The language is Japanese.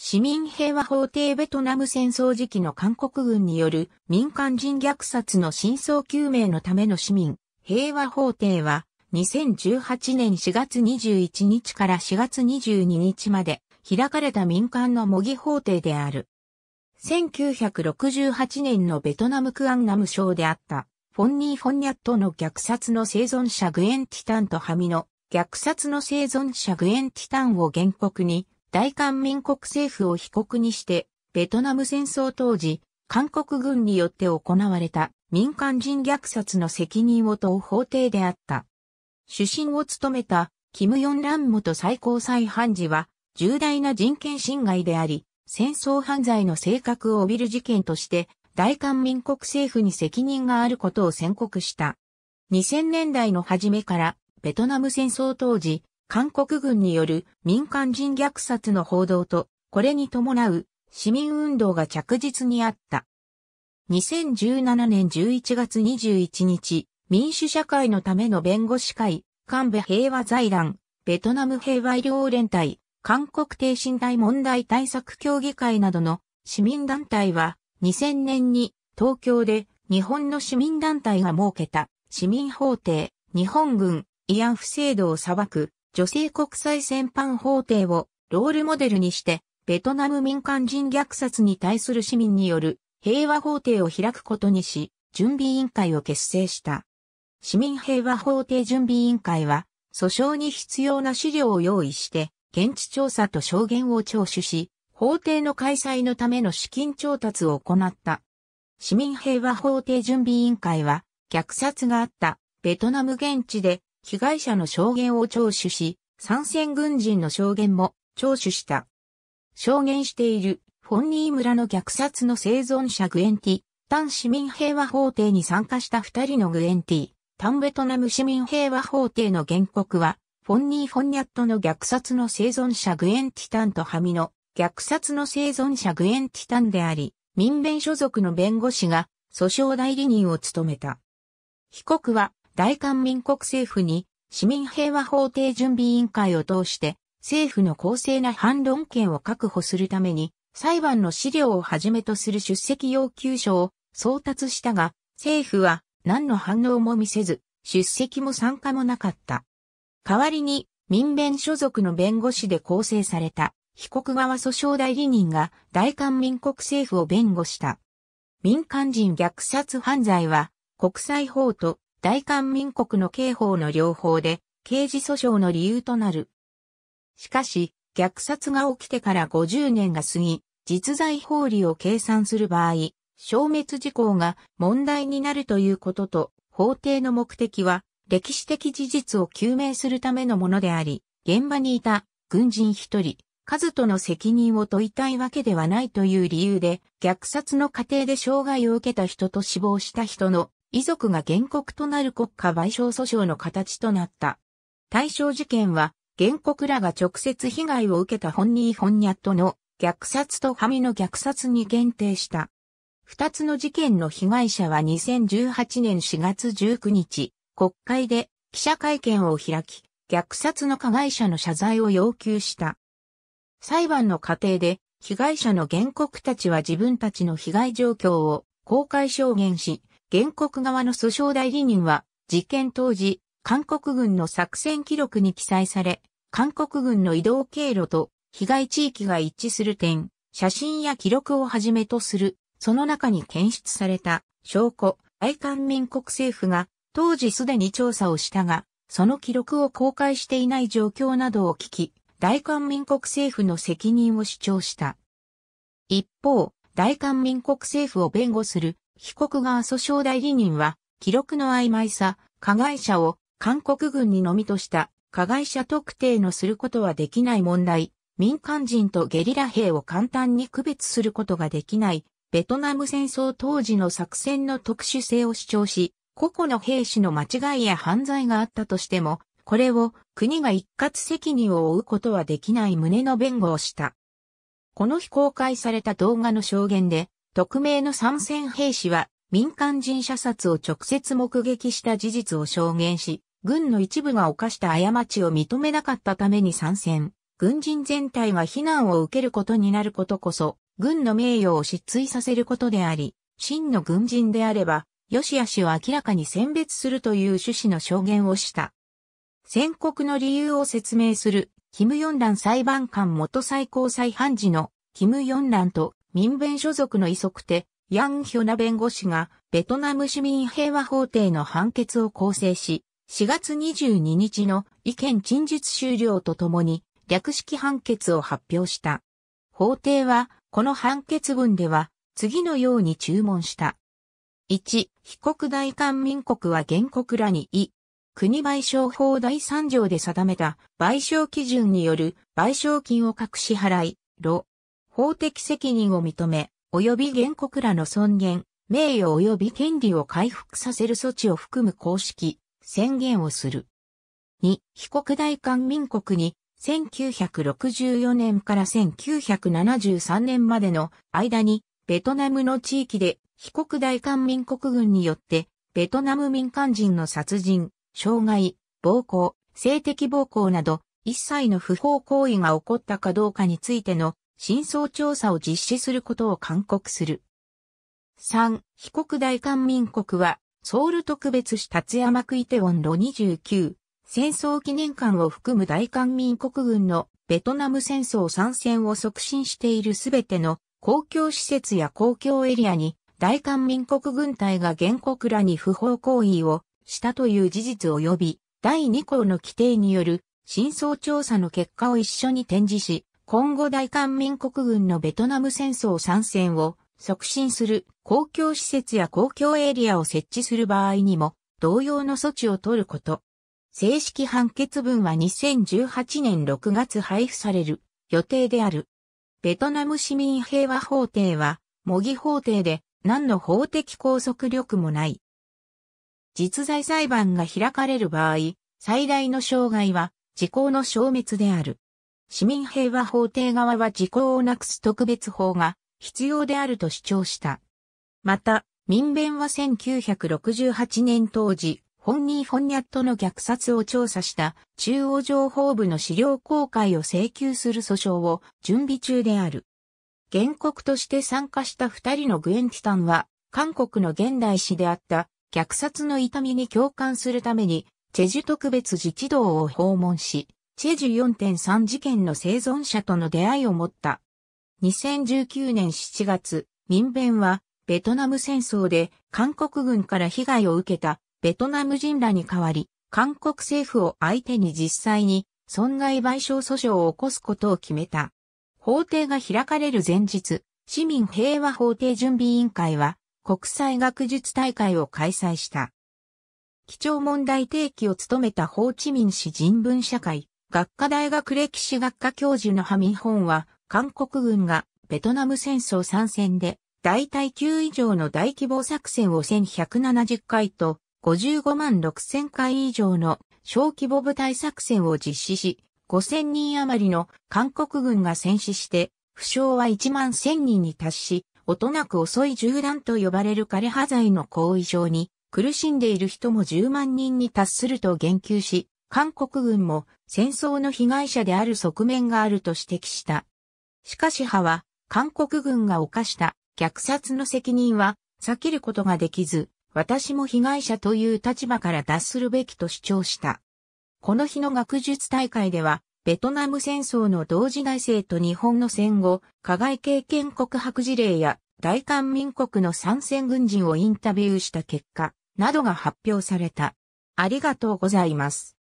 市民平和法廷ベトナム戦争時期の韓国軍による民間人虐殺の真相究明のための市民平和法廷は2018年4月21日から4月22日まで開かれた民間の模擬法廷である。1968年のベトナムクアンナム省であったフォンニー・フォンニャットの虐殺の生存者グエン・ティタンとハミの虐殺の生存者グエン・ティタンを原告に大韓民国政府を被告にして、ベトナム戦争当時、韓国軍によって行われた民間人虐殺の責任を問う法廷であった。主審を務めた、キム・ヨン・ラン元最高裁判事は、重大な人権侵害であり、戦争犯罪の性格を帯びる事件として、大韓民国政府に責任があることを宣告した。2000年代の初めから、ベトナム戦争当時、韓国軍による民間人虐殺の報道と、これに伴う市民運動が着実にあった。2017年11月21日、民主社会のための弁護士会、韓米平和財団、ベトナム平和医療連帯、韓国低身体問題対策協議会などの市民団体は、2000年に東京で日本の市民団体が設けた市民法廷、日本軍、慰安婦制度を裁く女性国際戦犯法廷をロールモデルにして、ベトナム民間人虐殺に対する市民による平和法廷を開くことにし、準備委員会を結成した。市民平和法廷準備委員会は、訴訟に必要な資料を用意して、現地調査と証言を聴取し、法廷の開催のための資金調達を行った。市民平和法廷準備委員会は、虐殺があったベトナム現地で被害者の証言を聴取し、参戦軍人の証言も聴取した。証言しているフォンニー村の虐殺の生存者グエンティ、ン市民平和法廷に参加した二人のグエンティ、ンベトナム市民平和法廷の原告は、フォンニー・フォンニャットの虐殺の生存者グエンティタンとハミの虐殺の生存者グエンティタンであり、民弁所属の弁護士が訴訟代理人を務めた。被告は大韓民国政府に市民平和法廷準備委員会を通して政府の公正な反論権を確保するために裁判の資料をはじめとする出席要求書を送達したが政府は何の反応も見せず出席も参加もなかった。代わりに民弁所属の弁護士で構成された被告側訴訟代理人が大韓民国政府を弁護した。民間人虐殺犯罪は国際法と大韓民国の刑法の両方で刑事訴訟の理由となる。しかし、虐殺が起きてから50年が過ぎ、実在法理を計算する場合、消滅事項が問題になるということと、法廷の目的は歴史的事実を究明するためのものであり、現場にいた軍人一人、数との責任を問いたいわけではないという理由で、虐殺の過程で障害を受けた人と死亡した人の遺族が原告となる国家賠償訴訟の形となった。対象事件は、原告らが直接被害を受けた本人本ニとの虐殺とハミの虐殺に限定した。二つの事件の被害者は2018年4月19日、国会で記者会見を開き、虐殺の加害者の謝罪を要求した。裁判の過程で、被害者の原告たちは自分たちの被害状況を公開証言し、原告側の訴訟代理人は、事件当時、韓国軍の作戦記録に記載され、韓国軍の移動経路と被害地域が一致する点、写真や記録をはじめとする、その中に検出された証拠、愛韓民国政府が当時すでに調査をしたが、その記録を公開していない状況などを聞き、大韓民国政府の責任を主張した。一方、大韓民国政府を弁護する被告側訴訟代理人は、記録の曖昧さ、加害者を韓国軍にのみとした加害者特定のすることはできない問題、民間人とゲリラ兵を簡単に区別することができない、ベトナム戦争当時の作戦の特殊性を主張し、個々の兵士の間違いや犯罪があったとしても、これを国が一括責任を負うことはできない旨の弁護をした。この日公開された動画の証言で、匿名の参戦兵士は民間人射殺を直接目撃した事実を証言し、軍の一部が犯した過ちを認めなかったために参戦。軍人全体が非難を受けることになることこそ、軍の名誉を失墜させることであり、真の軍人であれば、よしあしを明らかに選別するという趣旨の証言をした。宣告の理由を説明する、キム・ヨンラン裁判官元最高裁判事のキム・ヨンランと民弁所属の遺族手、ヤン・ヒョナ弁護士が、ベトナム市民平和法廷の判決を構成し、4月22日の意見陳述終了とともに、略式判決を発表した。法廷は、この判決文では、次のように注文した。1、被告大韓民国は原告らに異、国賠償法第3条で定めた賠償基準による賠償金を各支払い、労、法的責任を認め、及び原告らの尊厳、名誉及び権利を回復させる措置を含む公式、宣言をする。2、被告大韓民国に、1964年から1973年までの間に、ベトナムの地域で、被告大韓民国軍によって、ベトナム民間人の殺人、傷害、暴行、性的暴行など、一切の不法行為が起こったかどうかについての真相調査を実施することを勧告する。3、被告大韓民国は、ソウル特別市立山区イテウォン路29、戦争記念館を含む大韓民国軍のベトナム戦争参戦を促進しているすべての公共施設や公共エリアに大韓民国軍隊が原告らに不法行為をしたという事実及び第2項の規定による真相調査の結果を一緒に展示し、今後大韓民国軍のベトナム戦争参戦を促進する公共施設や公共エリアを設置する場合にも同様の措置を取ること。正式判決文は2018年6月配布される予定である。ベトナム市民平和法廷は模擬法廷で何の法的拘束力もない。実在裁判が開かれる場合、最大の障害は時効の消滅である。市民平和法廷側は時効をなくす特別法が必要であると主張した。また、民弁は1968年当時、本人本ニャットの虐殺を調査した中央情報部の資料公開を請求する訴訟を準備中である。原告として参加した二人のグエンティタンは、韓国の現代史であった虐殺の痛みに共感するために、チェジュ特別自治道を訪問し、チェジュ4.3事件の生存者との出会いを持った。2019年7月、民弁は、ベトナム戦争で韓国軍から被害を受けたベトナム人らに代わり、韓国政府を相手に実際に損害賠償訴訟を起こすことを決めた。法廷が開かれる前日、市民平和法廷準備委員会は国際学術大会を開催した。基調問題提起を務めたホーチミン人文社会学科大学歴史学科教授のハミンホンは、韓国軍がベトナム戦争参戦で、大隊級以上の大規模作戦を1170回と、55万6000回以上の小規模部隊作戦を実施し、5000人余りの韓国軍が戦死して、負傷は1万1000人に達し、おとなく遅い銃弾と呼ばれる枯葉剤の後遺症に苦しんでいる人も10万人に達すると言及し、韓国軍も戦争の被害者である側面があると指摘した。しかし派は、韓国軍が犯した虐殺の責任は避けることができず、私も被害者という立場から脱するべきと主張した。この日の学術大会では、ベトナム戦争の同時代生と日本の戦後、加害経験告白事例や大韓民国の参戦軍人をインタビューした結果などが発表された。ありがとうございます。